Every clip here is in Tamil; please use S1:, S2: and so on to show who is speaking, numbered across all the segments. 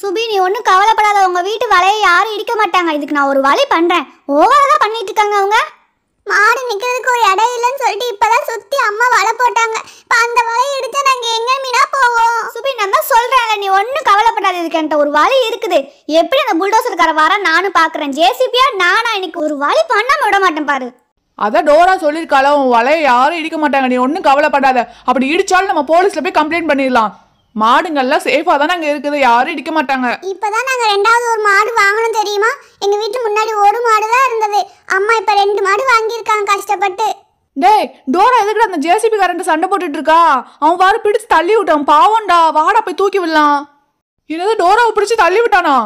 S1: சுபி நீ ஒன்றும் கவலைப்படாத உங்கள் வீட்டு வலையை யாரும் இடிக்க மாட்டாங்க இதுக்கு நான் ஒரு வலை பண்ணுறேன் ஓவராக தான் பண்ணிட்டு இருக்காங்க அவங்க மாடு நிற்கிறதுக்கு ஒரு இடம் இல்லைன்னு சொல்லிட்டு இப்போதான் சுற்றி அம்மா வலை போட்டாங்க இப்போ அந்த வலையை எடுத்து நாங்கள் எங்கே மீனா போவோம் சுபி நான் தான் சொல்கிறேன் நீ ஒன்றும் கவலைப்படாத இதுக்கு என்கிட்ட ஒரு வலை இருக்குது எப்படி அந்த புல்டோசர்கார வர நானும் பார்க்குறேன் ஜேசிபியா நானா இன்னைக்கு ஒரு வழி பண்ணாமல் விட மாட்டேன் பாரு அதான் டோரா சொல்லியிருக்காளோ உன்
S2: வலையை யாரும் இடிக்க மாட்டாங்க நீ ஒன்றும் கவலைப்படாத அப்படி இடிச்சாலும் நம்ம போலீஸில் போய் கம்ப்ளைண்ட் பண்ணிடலாம்
S1: மாடுங்கள்லாம் சேஃபாக தான் நாங்கள் இருக்குது யாரும் இடிக்க மாட்டாங்க இப்போதான் நாங்கள் ரெண்டாவது ஒரு மாடு வாங்கணும் தெரியுமா எங்கள் வீட்டு முன்னாடி ஒரு மாடு தான் இருந்தது அம்மா இப்போ ரெண்டு மாடு வாங்கியிருக்காங்க கஷ்டப்பட்டு
S2: டேய் டோரா எதுக்கு அந்த ஜேசிபி கரண்ட் சண்டை போட்டுட்டு இருக்கா அவன் வாரு பிடிச்சு தள்ளி விட்டான் பாவம்டா வாடா போய் தூக்கி விடலாம் என்னது டோராவை பிடிச்சி தள்ளி விட்டானா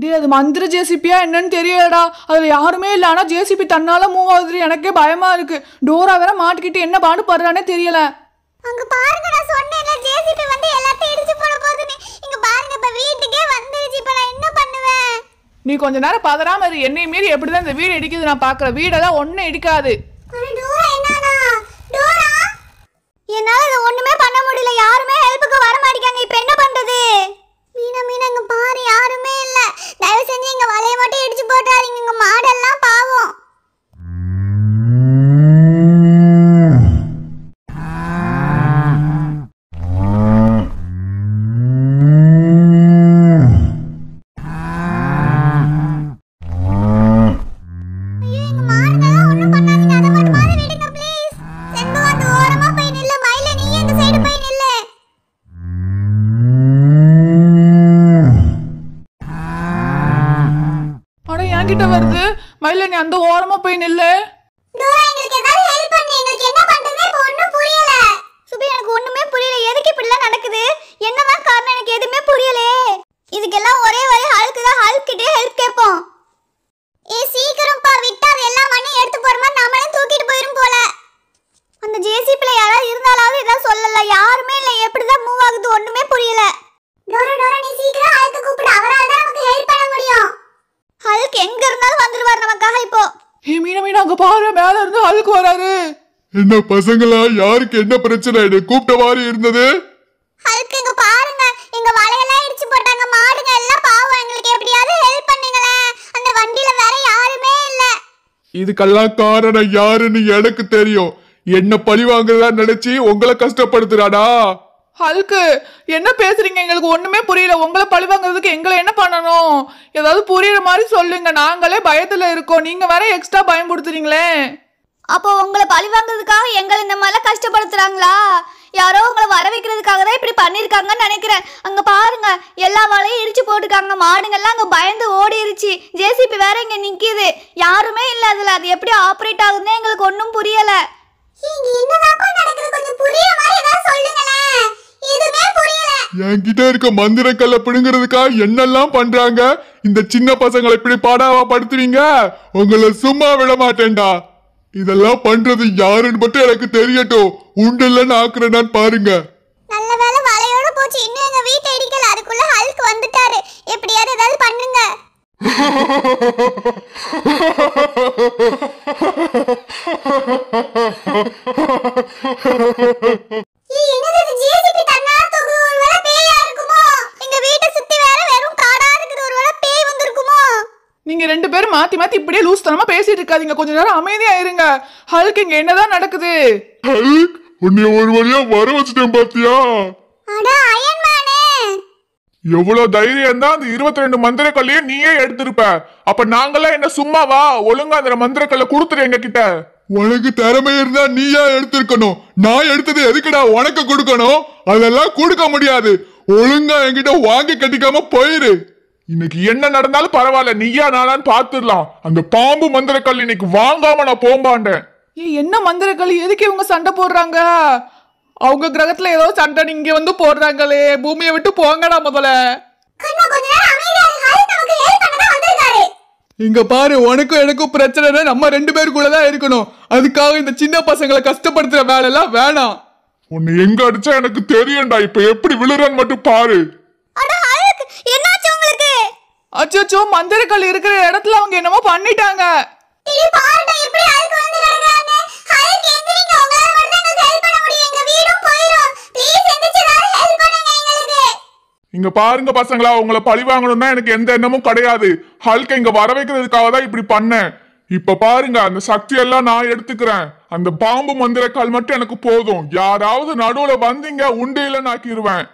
S2: டே அது மந்திர ஜேசிபியா என்னன்னு தெரியலடா அதில் யாருமே இல்லை ஆனால் ஜேசிபி தன்னால் மூவ் ஆகுது எனக்கே பயமாக இருக்கு டோரா வேற மாட்டிக்கிட்டு என்ன பாடு படுறானே தெரியல
S1: அங்க பாருங்க நான் சொன்னேன்ல ஜேசிபி வந்து எல்லாத்தையும் இடிச்சு போட போகுதுன்னு இங்க பாருங்க இப்ப வீட்டுக்கே வந்துருச்சு இப்ப நான் என்ன பண்ணுவேன்
S2: நீ கொஞ்ச நேரம் பதறாம இரு என்னை மீறி எப்படிதான் இந்த வீடு இடிக்குது நான் பாக்குறேன் வீடெல்லாம் ஒண்ணு இடிக்காது
S1: என்னால இதை ஒண்ணுமே பண்ண முடியல யாருமே
S2: மயில நீ அந்த ஓரமா போய் நில்லு
S1: சுபி எனக்கு புரியல எதுக்கு இப்படிலாம் நடக்குது என்னதான் காரணம் எனக்கு எதுவுமே புரியல இதுக்கெல்லாம் ஒரே வழி ஹல்க்கு தான் ஹல்கிட்டே ஹெல்ப் கேட்போம் பாரு மேல இருந்து அழுக்கு வராரு
S3: என்ன பசங்களா யாருக்கு என்ன பிரச்சனை என்ன கூப்பிட்ட மாதிரி இருந்தது இங்க பாருங்க வலையெல்லாம் இடிச்சு போட்டாங்க மாடுங்க எல்லாம் பாவம் எங்களுக்கு எப்படியாவது ஹெல்ப் பண்ணுங்களேன்
S1: அந்த வண்டியில வேற யாருமே
S3: இல்ல இதுக்கெல்லாம் காரணம் யாருன்னு எனக்கு தெரியும் என்ன பழி வாங்குறதா நினைச்சு உங்களை கஷ்டப்படுத்துறாடா
S2: ஹல்கு என்ன பேசுறீங்க எங்களுக்கு ஒண்ணுமே புரியல உங்களை பழிவாங்கிறதுக்கு எங்களை என்ன பண்ணணும் ஏதாவது புரியுற மாதிரி சொல்லுங்க
S1: நாங்களே பயத்துல இருக்கோம் நீங்க வேற எக்ஸ்ட்ரா பயம் கொடுத்துறீங்களே அப்போ உங்களை பழிவாங்கிறதுக்காக எங்களை இந்த மாதிரிலாம் கஷ்டப்படுத்துறாங்களா யாரோ உங்களை வர வைக்கிறதுக்காக தான் இப்படி பண்ணியிருக்காங்கன்னு நினைக்கிறேன் அங்கே பாருங்க எல்லா வாழையும் இடிச்சு போட்டுருக்காங்க மாடுங்கள்லாம் அங்கே பயந்து ஓடிடுச்சு ஜேசிபி வேற இங்கே நிற்கிது யாருமே இல்லை அதில் அது எப்படி ஆப்ரேட் ஆகுதுன்னு எங்களுக்கு ஒன்றும் புரியலை
S3: என்கிட்ட இருக்க மந்திர கல்ல பிடுங்கிறதுக்காக என்னெல்லாம் பண்றாங்க இந்த சின்ன பசங்களை இப்படி பாடாவா படுத்துவீங்க உங்களை சும்மா விட மாட்டேன்டா இதெல்லாம் பண்றது யாருன்னு மட்டும் எனக்கு தெரியட்டும் உண்டு இல்லைன்னு ஆக்குறேன்னு பாருங்க நல்ல
S1: என்னது ஜி நீங்க
S2: ரெண்டு பேரும் மாத்தி மாத்தி இப்படியே லூஸ் தனமா பேசிட்டு இருக்காதீங்க கொஞ்ச நேரம் அமைதியா இருங்க ஹல்க் இங்க என்னதான் நடக்குது
S3: ஹல்க் உன்னை ஒரு வழியா வர வச்சுட்டேன் பாத்தியா எவ்வளவு தைரியம் தான் அந்த இருபத்தி ரெண்டு மந்திரக்கல்லையே நீயே எடுத்திருப்ப அப்ப நாங்கெல்லாம் என்ன வா ஒழுங்கா அந்த மந்திரக்கல்ல கொடுத்துரு எங்க கிட்ட உனக்கு திறமை இருந்தா நீயா எடுத்திருக்கணும் நான் எடுத்தது எதுக்குடா உனக்கு கொடுக்கணும் அதெல்லாம் கொடுக்க முடியாது ஒழுங்கா என்கிட்ட வாங்கி கட்டிக்காம போயிரு இன்னைக்கு என்ன நடந்தாலும் பரவாயில்ல நீயா நானான்னு பாத்துடலாம் அந்த பாம்பு மந்திர கல் இன்னைக்கு வாங்காம நான் போம்பாண்டேன்
S2: ஏ என்ன மந்திர கல் எதுக்கு இவங்க சண்டை போடுறாங்க அவங்க கிரகத்துல ஏதோ சண்டை நீங்க வந்து போடுறாங்களே பூமியை விட்டு போங்கடா முதல்ல
S3: இங்க பாரு உனக்கும் எனக்கும் பிரச்சனை நம்ம ரெண்டு பேருக்குள்ள தான் இருக்கணும் அதுக்காக இந்த சின்ன பசங்களை கஷ்டப்படுத்துற வேலை எல்லாம் வேணாம் உன்னை எங்க அடிச்சா எனக்கு தெரியும்டா இப்ப எப்படி விழுறன்னு மட்டும் பாரு
S2: அச்சோ மந்திரக்கல் இருக்கிற இடத்துல அவங்க என்னமோ பண்ணிட்டாங்க
S3: இங்க பாருங்க பசங்களா உங்களை பழி வாங்கணும்னா எனக்கு எந்த எண்ணமும் கிடையாது ஹல்க இங்க வர வைக்கிறதுக்காக தான் இப்படி பண்ணேன் இப்ப பாருங்க அந்த சக்தி எல்லாம் நான் எடுத்துக்கிறேன் அந்த பாம்பு மந்திரக்கால் மட்டும் எனக்கு போதும் யாராவது நடுவுல வந்தீங்க உண்டையில நாக்கிடுவேன்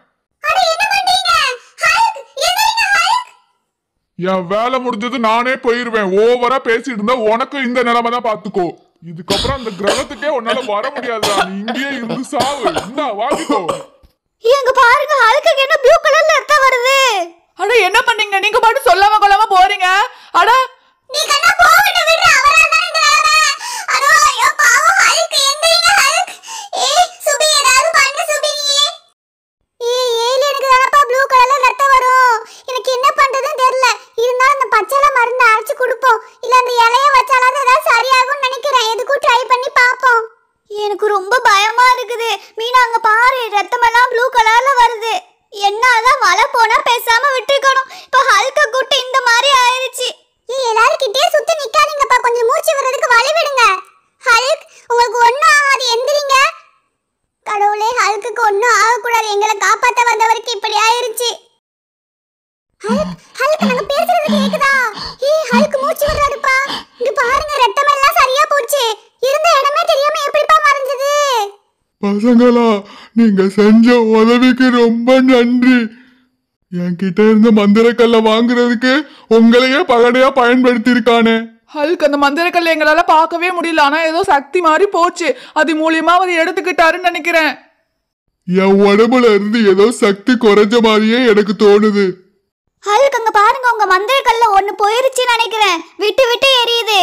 S3: என் வேலை முடிஞ்சது நானே போயிருவேன் ஓவரா பேசிட்டு இருந்தா உனக்கு இந்த நிலைமை தான் பாத்துக்கோ இதுக்கப்புறம் அந்த கிரகத்துக்கே உன்னால வர முடியாது இங்கே இங்கேயே இருந்து சாவு இந்தா வாங்கிக்கோ எங்க பாருங்க அதுக்கு என்ன
S2: ப்ளூ கலர்ல ரத்தம் வருது அட என்ன பண்ணீங்க நீங்க பாட்டு சொல்லாம கொள்ளாம போறீங்க அட நீ கண்ணா போக விடுறா
S1: ஹல்க் நாங்க பேசுறது கேக்குதா ஏய் ஹல்க் மூச்சு விடுறாருப்பா இங்க பாருங்க ரத்தம் எல்லாம் சரியா போச்சு இருந்த இடமே தெரியாம எப்படிப்பா மறைஞ்சது
S3: பசங்களா நீங்க செஞ்ச உதவிக்கு ரொம்ப நன்றி என்கிட்ட இருந்த மந்திரக்கல்ல வாங்குறதுக்கு உங்களையே பகடையா
S2: பயன்படுத்தியிருக்கானே ஹல்க் அந்த மந்திரக்கல்ல எங்களால பார்க்கவே முடியல ஆனா ஏதோ சக்தி மாதிரி போச்சு அது
S1: மூலியமா அவர் எடுத்துக்கிட்டாருன்னு நினைக்கிறேன்
S3: என் உடம்புல இருந்து ஏதோ சக்தி குறைஞ்ச மாதிரியே எனக்கு தோணுது
S1: ஹல்க் அங்க பாருங்க உங்க மந்திர கல்ல ஒன்னு போயிருச்சு நினைக்கிறேன் விட்டு விட்டு எரியுது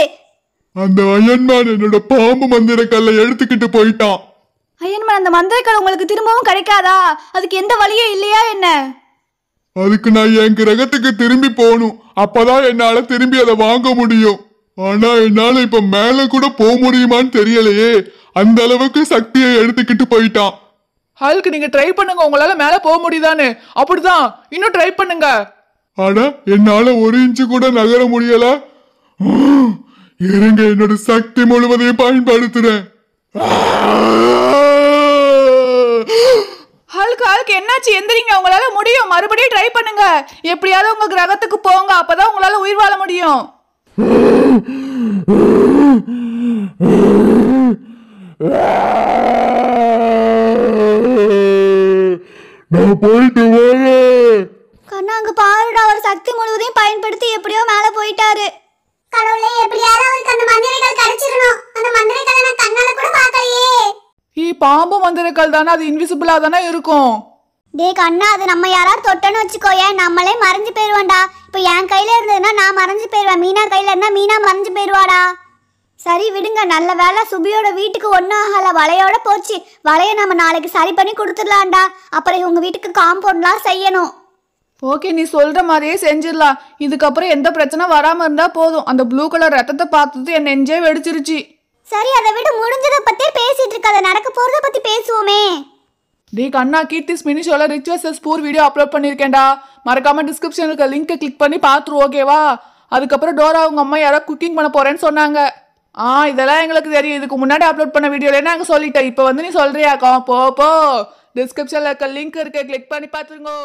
S3: அந்த அயன்மான் என்னோட பாம்பு மந்திர கல்லை எடுத்துக்கிட்டு போயிட்டான்
S1: அயன்மான் அந்த மந்திர கல் உங்களுக்கு திரும்பவும் கிடைக்காதா அதுக்கு எந்த வழியும் இல்லையா என்ன
S3: அதுக்கு நான் என் கிரகத்துக்கு திரும்பி போகணும் அப்பதான் என்னால திரும்பி அதை வாங்க முடியும் ஆனா என்னால இப்ப மேல கூட போக முடியுமான்னு தெரியலையே அந்த அளவுக்கு சக்தியை எடுத்துக்கிட்டு போயிட்டான் ஹல்க் நீங்க ட்ரை பண்ணுங்க உங்களால மேல போக முடியுதானு
S2: அப்படிதான் இன்னும் ட்ரை பண்ணுங்க
S3: ஆனா என்னால ஒரு இன்ச்சு கூட நகர முடியல இருங்க என்னோட சக்தி முழுவதையும் பயன்படுத்துறேன்
S2: ஹல்க் ஹல்க் என்னாச்சு எந்திரிங்க உங்களால முடியும் மறுபடியும் ட்ரை பண்ணுங்க எப்படியாவது உங்க கிரகத்துக்கு போங்க அப்பதான் உங்களால உயிர் வாழ முடியும்
S3: நான் போயிட்டு வரேன்
S1: முழுவதையும் பயன்படுத்தி எப்படியோ மேல போயிட்டாரு கடவுளே எப்படியாவது அவருக்கு அந்த மந்திரங்கள் கிடைச்சிரணும் அந்த மந்திரங்களை நான் கண்ணால கூட பார்க்கலையே ஈ பாம்பு மந்திரங்கள் தானே அது இன்விசிபிளா தானே இருக்கும் டேய் கண்ணா அது நம்ம யாராவது தொட்டன்னு வச்சுக்கோ ஏன் நம்மளே மறைஞ்சு போயிடுவோம்டா இப்போ என் கையில் இருந்ததுன்னா நான் மறைஞ்சு போயிடுவேன் மீனா கையில் இருந்தால் மீனா மறைஞ்சு போயிடுவாடா சரி விடுங்க நல்ல வேலை சுபியோட வீட்டுக்கு ஒன்றும் ஆகல வலையோட போச்சு வலையை நம்ம நாளைக்கு சரி பண்ணி கொடுத்துடலாம்டா அப்புறம் உங்கள் வீட்டுக்கு காம்பவுண்ட்லாம் செய்யணும் ஓகே நீ சொல்கிற மாதிரியே செஞ்சிடலாம் இதுக்கப்புறம் எந்த பிரச்சனை வராமல் இருந்தால் போதும்
S2: அந்த ப்ளூ கலர் ரத்தத்தை பார்த்தது என் நெஞ்சே வெடிச்சிருச்சு சரி அதை விட முடிஞ்சதை பற்றி பேசிட்டு இருக்காத நடக்க போகிறத பற்றி பேசுவோமே டே கண்ணா கீர்த்தி ஸ்மினிஷோல ரிச்சுவல்ஸ் ஸ்பூர் வீடியோ அப்லோட் பண்ணியிருக்கேன்டா மறக்காம டிஸ்கிரிப்ஷனில் இருக்க லிங்க்கை கிளிக் பண்ணி பார்த்துரு ஓகேவா அதுக்கப்புறம் டோரா அவங்க அம்மா யாராவது குக்கிங் பண்ண போகிறேன்னு சொன்னாங்க ஆ இதெல்லாம் எங்களுக்கு தெரியும் இதுக்கு முன்னாடி அப்லோட் பண்ண வீடியோலே நாங்கள் சொல்லிட்டேன் இப்போ வந்து நீ சொல்கிறியாக்கா போ போ டிஸ்கிரிப்ஷனில் இருக்க லிங்க் இருக்க கிளிக் பண்ணி பார்த்துருங்கோ